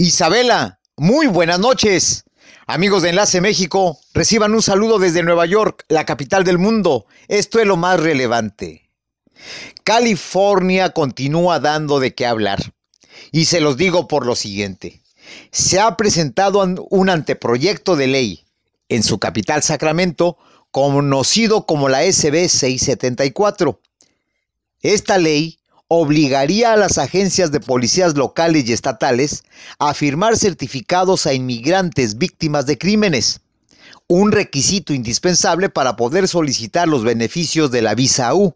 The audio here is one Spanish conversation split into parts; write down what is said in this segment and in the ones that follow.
Isabela, muy buenas noches. Amigos de Enlace México, reciban un saludo desde Nueva York, la capital del mundo. Esto es lo más relevante. California continúa dando de qué hablar. Y se los digo por lo siguiente. Se ha presentado un anteproyecto de ley en su capital Sacramento, conocido como la SB 674. Esta ley obligaría a las agencias de policías locales y estatales a firmar certificados a inmigrantes víctimas de crímenes, un requisito indispensable para poder solicitar los beneficios de la visa U.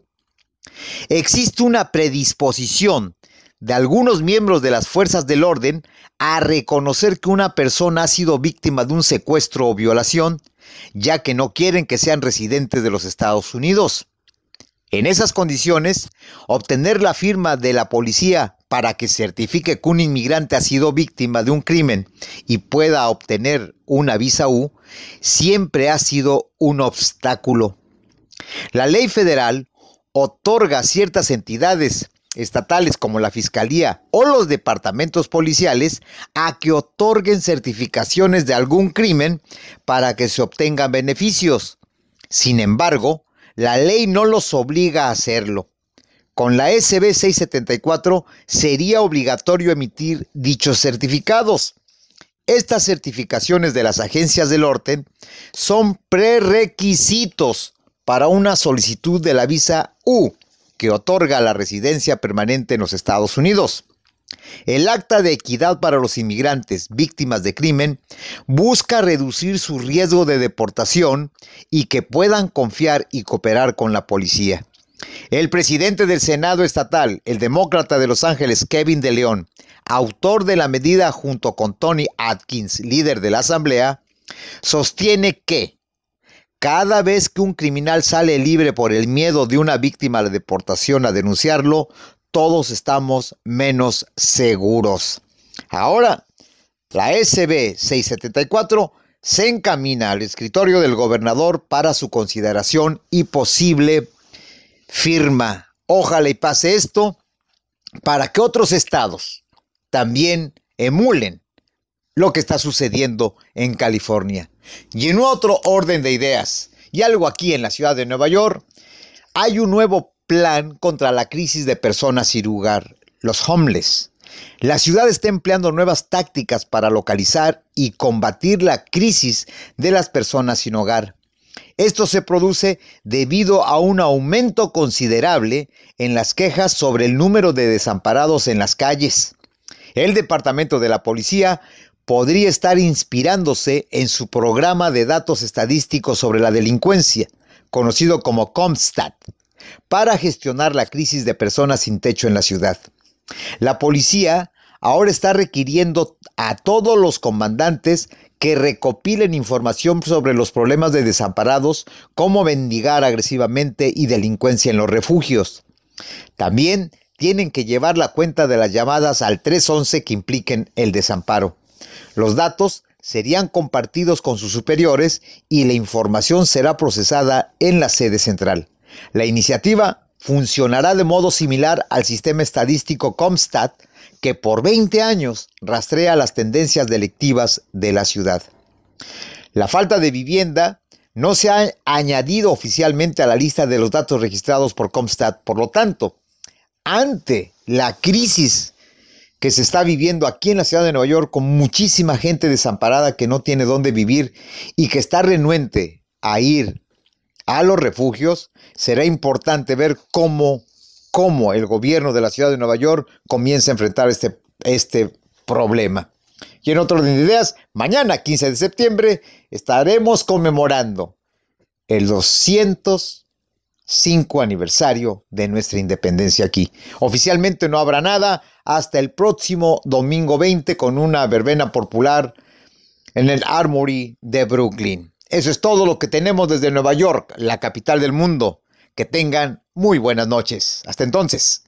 Existe una predisposición de algunos miembros de las fuerzas del orden a reconocer que una persona ha sido víctima de un secuestro o violación, ya que no quieren que sean residentes de los Estados Unidos. En esas condiciones, obtener la firma de la policía para que certifique que un inmigrante ha sido víctima de un crimen y pueda obtener una visa U siempre ha sido un obstáculo. La ley federal otorga a ciertas entidades estatales como la Fiscalía o los departamentos policiales a que otorguen certificaciones de algún crimen para que se obtengan beneficios. Sin embargo, la ley no los obliga a hacerlo. Con la SB 674 sería obligatorio emitir dichos certificados. Estas certificaciones de las agencias del orden son prerequisitos para una solicitud de la visa U que otorga la residencia permanente en los Estados Unidos. El Acta de Equidad para los Inmigrantes Víctimas de Crimen busca reducir su riesgo de deportación y que puedan confiar y cooperar con la policía. El presidente del Senado estatal, el demócrata de Los Ángeles, Kevin de León, autor de la medida junto con Tony Atkins, líder de la Asamblea, sostiene que cada vez que un criminal sale libre por el miedo de una víctima de deportación a denunciarlo, todos estamos menos seguros. Ahora, la SB 674 se encamina al escritorio del gobernador para su consideración y posible firma. Ojalá y pase esto para que otros estados también emulen lo que está sucediendo en California. Y en otro orden de ideas, y algo aquí en la ciudad de Nueva York, hay un nuevo plan contra la crisis de personas sin hogar, los homeless. La ciudad está empleando nuevas tácticas para localizar y combatir la crisis de las personas sin hogar. Esto se produce debido a un aumento considerable en las quejas sobre el número de desamparados en las calles. El Departamento de la Policía podría estar inspirándose en su programa de datos estadísticos sobre la delincuencia, conocido como Comstat, para gestionar la crisis de personas sin techo en la ciudad. La policía ahora está requiriendo a todos los comandantes que recopilen información sobre los problemas de desamparados, cómo bendigar agresivamente y delincuencia en los refugios. También tienen que llevar la cuenta de las llamadas al 311 que impliquen el desamparo. Los datos serían compartidos con sus superiores y la información será procesada en la sede central. La iniciativa funcionará de modo similar al sistema estadístico Comstat, que por 20 años rastrea las tendencias delictivas de la ciudad. La falta de vivienda no se ha añadido oficialmente a la lista de los datos registrados por Comstat. Por lo tanto, ante la crisis que se está viviendo aquí en la ciudad de Nueva York con muchísima gente desamparada que no tiene dónde vivir y que está renuente a ir a los refugios, será importante ver cómo, el gobierno de la ciudad de Nueva York comienza a enfrentar este, este problema. Y en otro orden de ideas, mañana 15 de septiembre estaremos conmemorando el 205 aniversario de nuestra independencia aquí. Oficialmente no habrá nada hasta el próximo domingo 20 con una verbena popular en el Armory de Brooklyn. Eso es todo lo que tenemos desde Nueva York, la capital del mundo. Que tengan muy buenas noches. Hasta entonces.